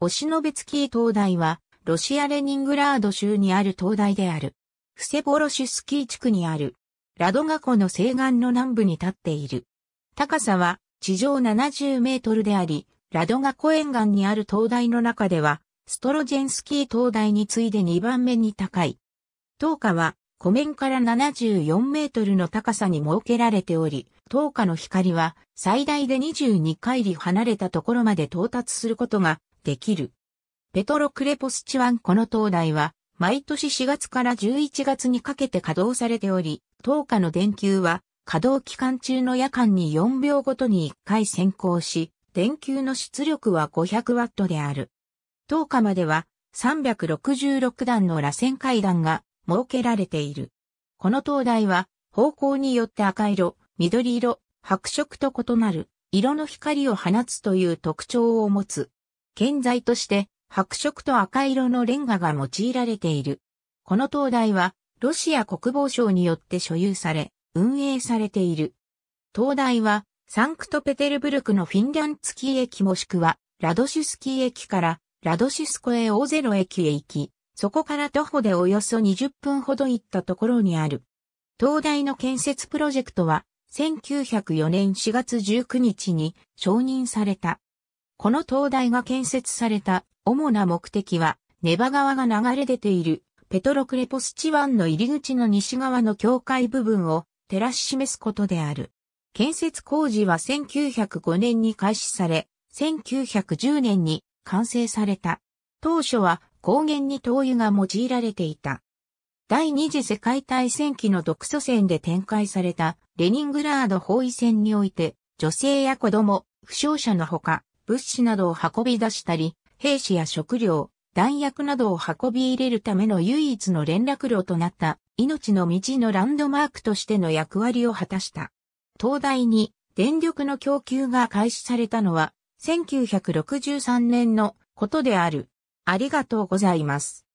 オシノベツキー灯台は、ロシア・レニングラード州にある灯台である。フセボロシュスキー地区にある。ラドガ湖の西岸の南部に立っている。高さは地上70メートルであり、ラドガ湖沿岸にある灯台の中では、ストロジェンスキー灯台に次いで2番目に高い。灯火は湖面から74メートルの高さに設けられており、灯火の光は最大で22回り離れたところまで到達することができる。ペトロ・クレポスチワンこの灯台は、毎年4月から11月にかけて稼働されており、10日の電球は、稼働期間中の夜間に4秒ごとに1回先行し、電球の出力は500ワットである。10日までは、366段の螺旋階段が設けられている。この灯台は、方向によって赤色、緑色、白色と異なる、色の光を放つという特徴を持つ。建材として白色と赤色のレンガが用いられている。この灯台はロシア国防省によって所有され、運営されている。灯台はサンクトペテルブルクのフィンランツキー駅もしくはラドシュスキー駅からラドシュスコエオゼロ駅へ行き、そこから徒歩でおよそ20分ほど行ったところにある。灯台の建設プロジェクトは1904年4月19日に承認された。この灯台が建設された主な目的は、ネバ川が流れ出ているペトロクレポスチワンの入り口の西側の境界部分を照らし示すことである。建設工事は1905年に開始され、1910年に完成された。当初は高原に灯油が用いられていた。第二次世界大戦期の独ソ戦で展開されたレニングラード包囲戦において、女性や子供、負傷者のほか、物資などを運び出したり、兵士や食料、弾薬などを運び入れるための唯一の連絡路となった命の道のランドマークとしての役割を果たした。東大に電力の供給が開始されたのは1963年のことである。ありがとうございます。